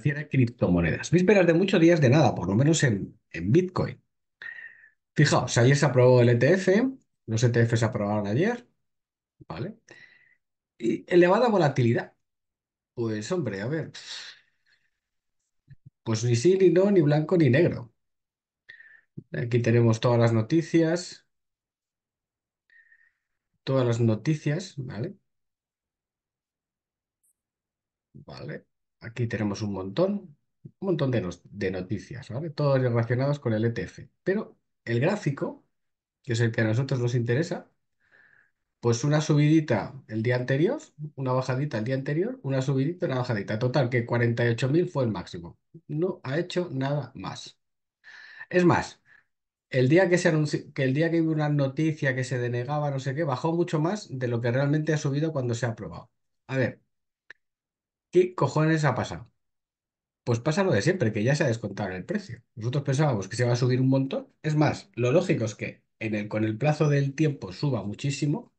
de criptomonedas. Vísperas de muchos días de nada, por lo menos en, en Bitcoin. Fijaos, ayer se aprobó el ETF, los ETF se aprobaron ayer, ¿vale? Y elevada volatilidad. Pues hombre, a ver, pues ni sí, ni no, ni blanco, ni negro. Aquí tenemos todas las noticias, todas las noticias, ¿vale? Vale. Aquí tenemos un montón, un montón de, noticias, ¿vale? Todas relacionadas con el ETF. Pero el gráfico, que es el que a nosotros nos interesa, pues una subidita el día anterior, una bajadita el día anterior, una subidita, una bajadita. Total, que 48.000 fue el máximo. No ha hecho nada más. Es más, el día que se anunció, que el día que hubo una noticia que se denegaba, no sé qué, bajó mucho más de lo que realmente ha subido cuando se ha aprobado. A ver, ¿Qué cojones ha pasado? Pues pasa lo de siempre, que ya se ha descontado el precio. Nosotros pensábamos que se va a subir un montón. Es más, lo lógico es que en el, con el plazo del tiempo suba muchísimo,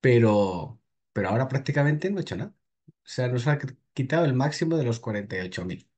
pero, pero ahora prácticamente no ha hecho nada. O sea, nos ha quitado el máximo de los 48.000.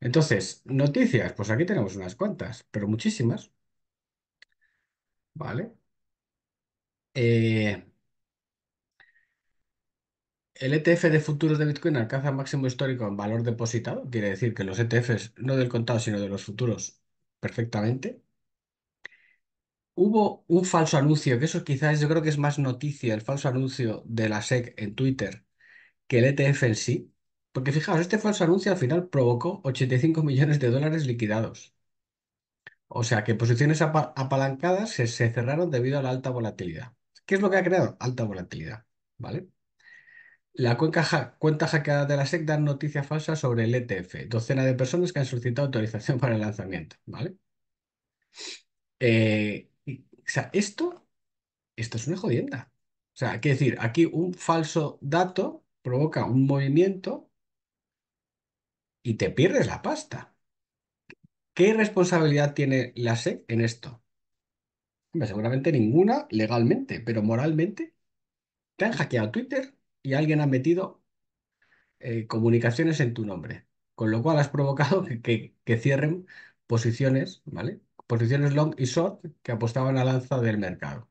Entonces, noticias, pues aquí tenemos unas cuantas, pero muchísimas. ¿Vale? Eh, el ETF de futuros de Bitcoin alcanza máximo histórico en valor depositado, quiere decir que los ETFs, no del contado, sino de los futuros, perfectamente. Hubo un falso anuncio, que eso quizás yo creo que es más noticia, el falso anuncio de la SEC en Twitter, que el ETF en sí. Porque fijaos, este falso anuncio al final provocó 85 millones de dólares liquidados. O sea que posiciones apalancadas se cerraron debido a la alta volatilidad. ¿Qué es lo que ha creado? Alta volatilidad, ¿vale? La cuenta hackeada de la SEC da noticias falsas sobre el ETF. Docena de personas que han solicitado autorización para el lanzamiento, ¿vale? Eh, o sea, esto, esto es una jodienda. O sea, quiero decir, aquí un falso dato provoca un movimiento y te pierdes la pasta. ¿Qué responsabilidad tiene la SEC en esto? seguramente ninguna legalmente, pero moralmente. ¿Te han hackeado Twitter? y alguien ha metido eh, comunicaciones en tu nombre, con lo cual has provocado que, cierren posiciones, ¿vale? Posiciones long y short que apostaban a lanza del mercado.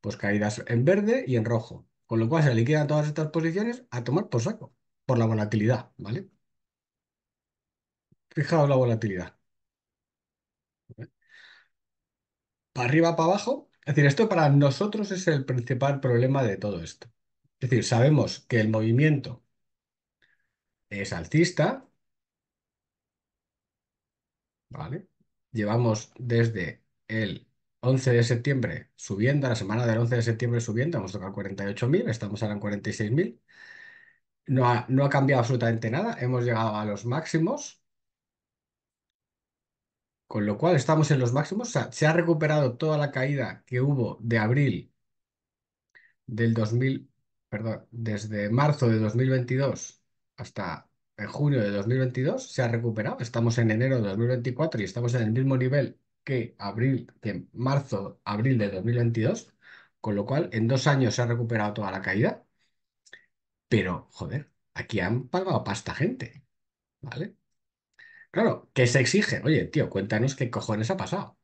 Pues caídas en verde y en rojo, con lo cual se liquidan todas estas posiciones a tomar por saco, por la volatilidad, ¿vale? Fijaos la volatilidad. Para arriba, para abajo. Es decir, esto para nosotros es el principal problema de todo esto. Es decir, sabemos que el movimiento es alcista, ¿vale? Llevamos desde el 11 de septiembre subiendo, la semana del 11 de septiembre subiendo, hemos tocado 48.000, estamos ahora en 46.000. No ha, no ha cambiado absolutamente nada, hemos llegado a los máximos, con lo cual estamos en los máximos, se ha recuperado toda la caída que hubo de abril del 2000 perdón, desde marzo de 2022 hasta en junio de 2022 se ha recuperado. Estamos en enero de 2024 y estamos en el mismo nivel que abril, que marzo, abril de 2022, con lo cual en dos años se ha recuperado toda la caída. Pero, joder, aquí han pagado pasta gente, ¿vale? Claro, ¿qué se exige? Oye, tío, cuéntanos qué cojones ha pasado.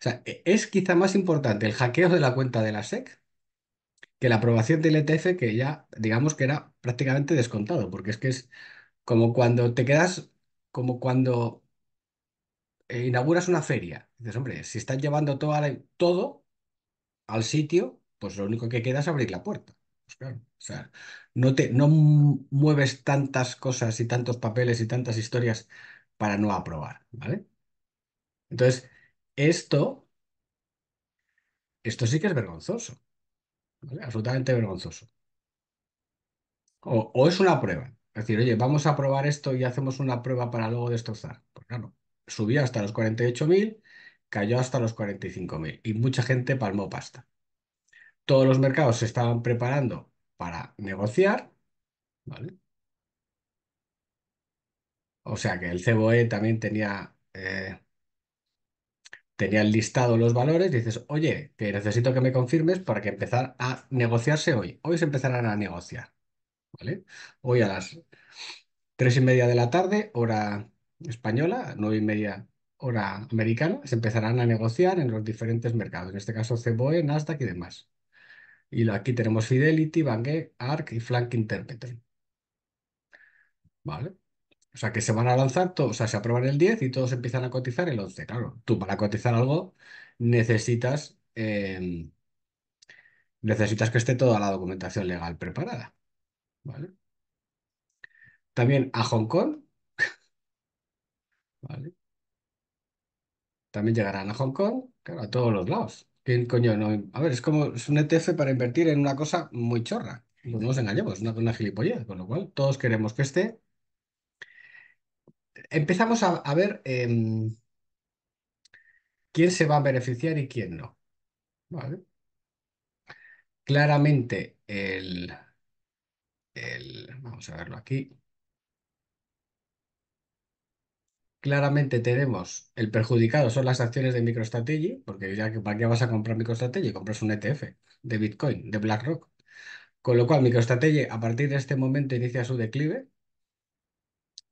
O sea, ¿es quizá más importante el hackeo de la cuenta de la SEC que la aprobación del ETF, que ya digamos que era prácticamente descontado, porque es que es como cuando te quedas, como cuando eh, inauguras una feria. Dices, hombre, si estás llevando todo al sitio, pues lo único que queda es abrir la puerta. Pues o sea, no te, no mueves tantas cosas y tantos papeles y tantas historias para no aprobar, ¿vale? Entonces, esto, esto sí que es vergonzoso. Absolutamente vergonzoso. O, es una prueba. Es decir, oye, vamos a probar esto y hacemos una prueba para luego destrozar. Pues claro, subió hasta los 48.000, cayó hasta los 45.000 y mucha gente palmó pasta. Todos los mercados se estaban preparando para negociar, ¿vale? O sea que el CBOE también tenía eh, Tenía listado los valores, dices, oye, que necesito que me confirmes para que empezar a negociarse hoy. Hoy se empezarán a negociar. ¿Vale? Hoy a las tres y media de la tarde, hora española, nueve y media hora americana, se empezarán a negociar en los diferentes mercados, en este caso CBOE, Nasdaq y demás. Y aquí tenemos Fidelity, Vanguard, ARC y Flank Interpreter. ¿Vale? O sea, que se van a lanzar, o sea, se aprueban el 10 y todos empiezan a cotizar el 11. Claro, tú para cotizar algo necesitas, em, necesitas que esté toda la documentación legal preparada. ¿Vale? También a Hong Kong. ¿Vale? También llegarán a Hong Kong, claro, a todos los lados. ¿Quién coño A ver, es como es un ETF para invertir en una cosa muy chorra. Pues no nos engañemos, es una, una gilipollez, con lo cual todos queremos que esté empezamos a, ver em, quién se va a beneficiar y quién no. ¿Vale? Claramente el, vamos a verlo aquí. Claramente tenemos el perjudicado son las acciones de MicroStrategy, porque ya que para qué vas a comprar MicroStrategy, compras un ETF de Bitcoin, de BlackRock. Con lo cual MicroStrategy a partir de este momento inicia su declive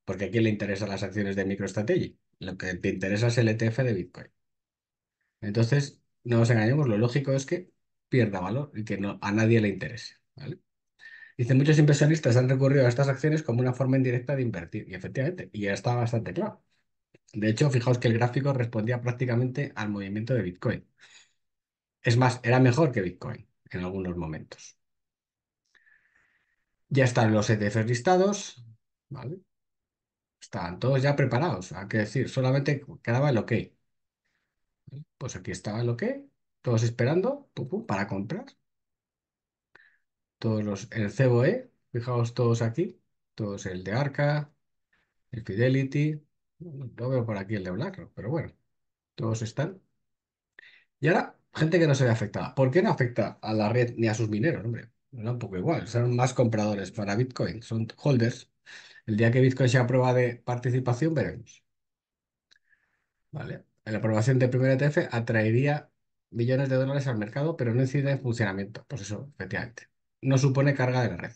porque ¿a quién le interesan las acciones de MicroStrategy? Lo que te interesa es el ETF de Bitcoin. Entonces, no nos engañemos, lo lógico es que pierda valor y que no, a nadie le interese. ¿vale? Dice, muchos inversionistas han recurrido a estas acciones como una forma indirecta de invertir. Y efectivamente, y ya está bastante claro. De hecho, fijaos que el gráfico respondía prácticamente al movimiento de Bitcoin. Es más, era mejor que Bitcoin en algunos momentos. Ya están los ETFs listados, ¿vale? Estaban todos ya preparados, hay que decir, solamente quedaba el ok. Pues aquí estaba el ok, todos esperando para comprar. Todos los, el CBOE, fijaos todos aquí, todos el de Arca, el Fidelity, no veo por aquí el de BlackRock, pero bueno, todos están. Y ahora, gente que no se ve afectada. ¿Por qué no afecta a la red ni a sus mineros, hombre? un poco igual, son más compradores para Bitcoin, son holders. El día que Bitcoin se aprueba de participación, veremos. Vale. La aprobación del primer ETF atraería millones de dólares al mercado, pero no incide en funcionamiento. Pues eso, efectivamente. No supone carga de la red.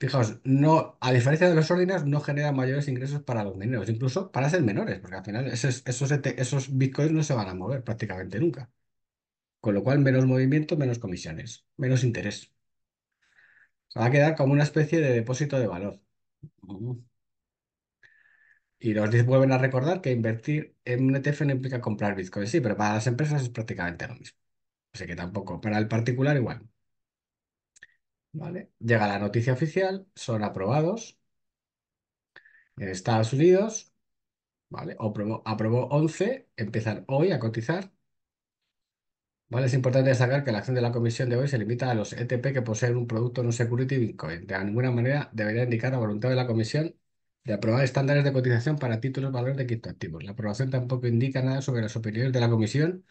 Fijaos, no, a diferencia de los órdenes, no genera mayores ingresos para los mineros, incluso para ser menores, porque al final e esos, bitcoins no se van a mover prácticamente nunca. Con lo cual, menos movimiento, menos comisiones, menos interés. Se va a quedar como una especie de depósito de valor. Y nos vuelven a recordar que invertir en un ETF no implica comprar Bitcoin. Sí, pero para las empresas es prácticamente lo mismo. Así que tampoco. Para el particular igual. ¿Vale? Llega la noticia oficial, son aprobados en Estados Unidos, ¿vale? Aprobó, aprobó 11, empiezan hoy a cotizar. Vale, es importante destacar que la acción de la comisión de hoy se limita a los ETP que poseen un producto no security Bitcoin. De ninguna manera debería indicar la voluntad de la comisión de aprobar estándares de cotización para títulos valores de criptoactivos. La aprobación tampoco indica nada sobre las opiniones de la comisión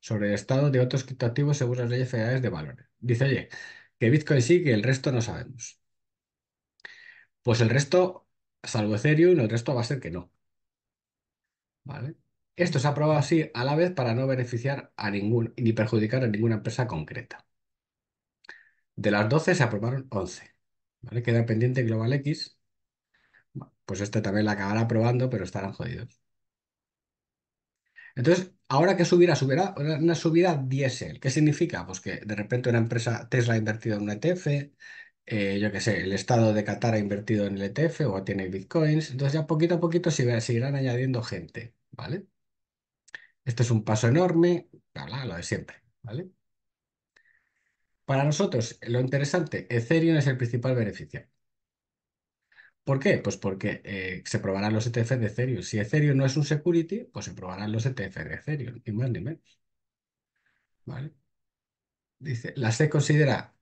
sobre el estado de otros criptoactivos según las leyes federales de valores. Dice, oye, que Bitcoin sí, que el resto no sabemos. Pues el resto, salvo Ethereum, el resto va a ser que no. ¿Vale? Esto se aprobó así a la vez para no beneficiar a ningún ni perjudicar a ninguna empresa concreta. De las 12 se aprobaron 11. ¿vale? Queda pendiente Global X. pues este también la acabará aprobando, pero estarán jodidos. Entonces, ¿ahora que subirá? Subirá una subida diésel. ¿Qué significa? Pues que de repente una empresa, Tesla ha invertido en un ETF, eh, yo qué sé, el Estado de Qatar ha invertido en el ETF o tiene bitcoins. Entonces ya poquito a poquito se seguirán añadiendo gente, ¿vale? Esto es un paso enorme, lo de siempre, ¿vale? Para nosotros, lo interesante, Ethereum es el principal beneficio. ¿Por qué? Pues porque eh, se probarán los ETF de Ethereum. Si Ethereum no es un security, pues se probarán los ETF de Ethereum, ni más ni menos. ¿Vale? Dice, la se considera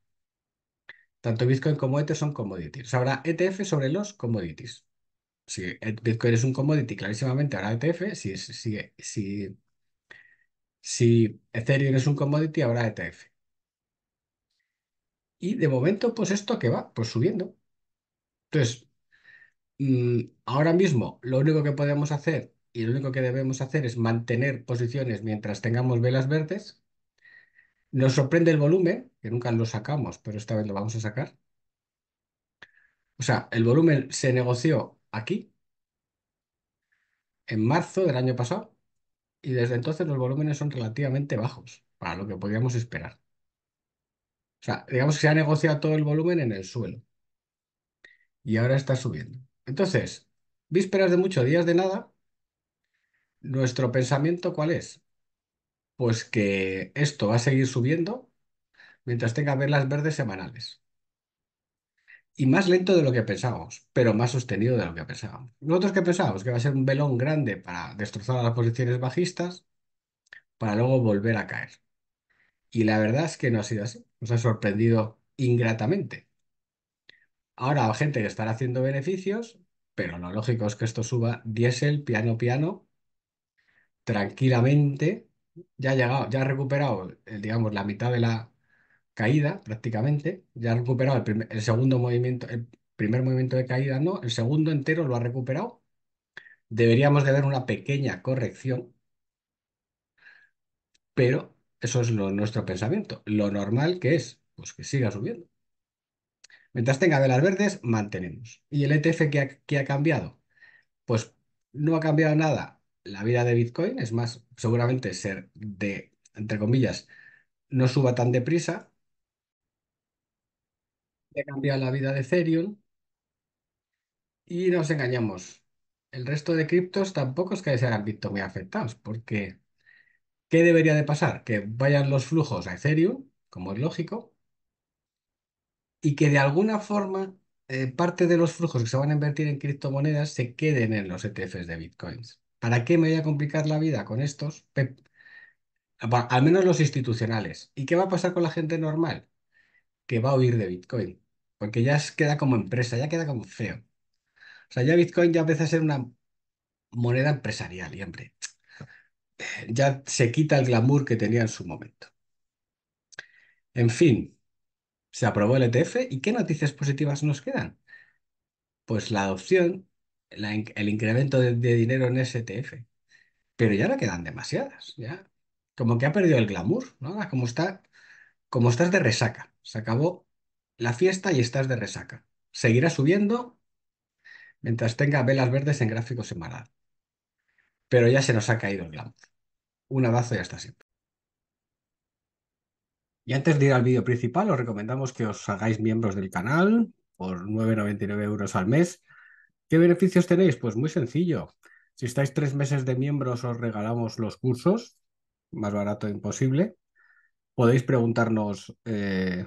tanto Bitcoin como Ether son commodities. habrá ETF sobre los commodities. Si eh, Bitcoin es un commodity, clarísimamente habrá ETF. Si, si, si si Ethereum es un commodity, habrá ETF. Y de momento, pues esto que va, pues subiendo. Entonces, mm, ahora mismo lo único que podemos hacer y lo único que debemos hacer es mantener posiciones mientras tengamos velas verdes. Nos sorprende el volumen, que nunca lo sacamos, pero esta vez lo vamos a sacar. O sea, el volumen se negoció aquí, en marzo del año pasado, y desde entonces los volúmenes son relativamente bajos para lo que podíamos esperar. O sea, digamos que se ha negociado todo el volumen en el suelo y ahora está subiendo. Entonces, vísperas de muchos días de nada, nuestro pensamiento ¿cuál es? Pues que esto va a seguir subiendo mientras tenga velas verdes semanales y más lento de lo que pensábamos, pero más sostenido de lo que pensábamos. Nosotros que pensábamos que va a ser un velón grande para destrozar a las posiciones bajistas, para luego volver a caer. Y la verdad es que no ha sido así, nos ha sorprendido ingratamente. Ahora hay gente que está haciendo beneficios, pero lo lógico es que esto suba diésel, piano, piano, tranquilamente. Ya ha llegado, ya ha recuperado, eh, digamos, la mitad de la, caída prácticamente, ya ha recuperado el, segundo movimiento, el primer movimiento de caída no, el segundo entero lo ha recuperado, deberíamos de ver una pequeña corrección, pero eso es nuestro pensamiento, lo normal que es, pues que siga subiendo. Mientras tenga velas verdes, mantenemos. ¿Y el ETF que ha cambiado? Pues no ha cambiado nada la vida de Bitcoin, es más, seguramente ser de, entre comillas, no suba tan deprisa, cambiar la vida de Ethereum. Y nos engañamos. El resto de criptos tampoco es que sean visto muy afectados, porque ¿qué debería de pasar? Que vayan los flujos a Ethereum, como es lógico, y que de alguna forma eh, parte de los flujos que se van a invertir en criptomonedas se queden en los ETFs de bitcoins. ¿Para qué me voy a complicar la vida con estos? al menos los institucionales. ¿Y qué va a pasar con la gente normal? Que va a huir de Bitcoin porque ya queda como empresa, ya queda como feo. O sea, ya Bitcoin ya empieza a ser una moneda empresarial, y hombre, ya se quita el glamour que tenía en su momento. En fin, se aprobó el ETF y ¿qué noticias positivas nos quedan? Pues la adopción, el incremento de, dinero en ese ETF, pero ya no quedan demasiadas, ya. Como que ha perdido el glamour, ¿no? como está, como estás de resaca, se acabó la fiesta y estás de resaca. Seguirá subiendo mientras tenga velas verdes en gráfico semanal. Pero ya se nos ha caído el glamour. Un abrazo y hasta siempre. Y antes de ir al vídeo principal, os recomendamos que os hagáis miembros del canal por 9,99 euros al mes. ¿Qué beneficios tenéis? Pues muy sencillo. Si estáis tres meses de miembros, os regalamos los cursos, más barato imposible. Podéis preguntarnos eh,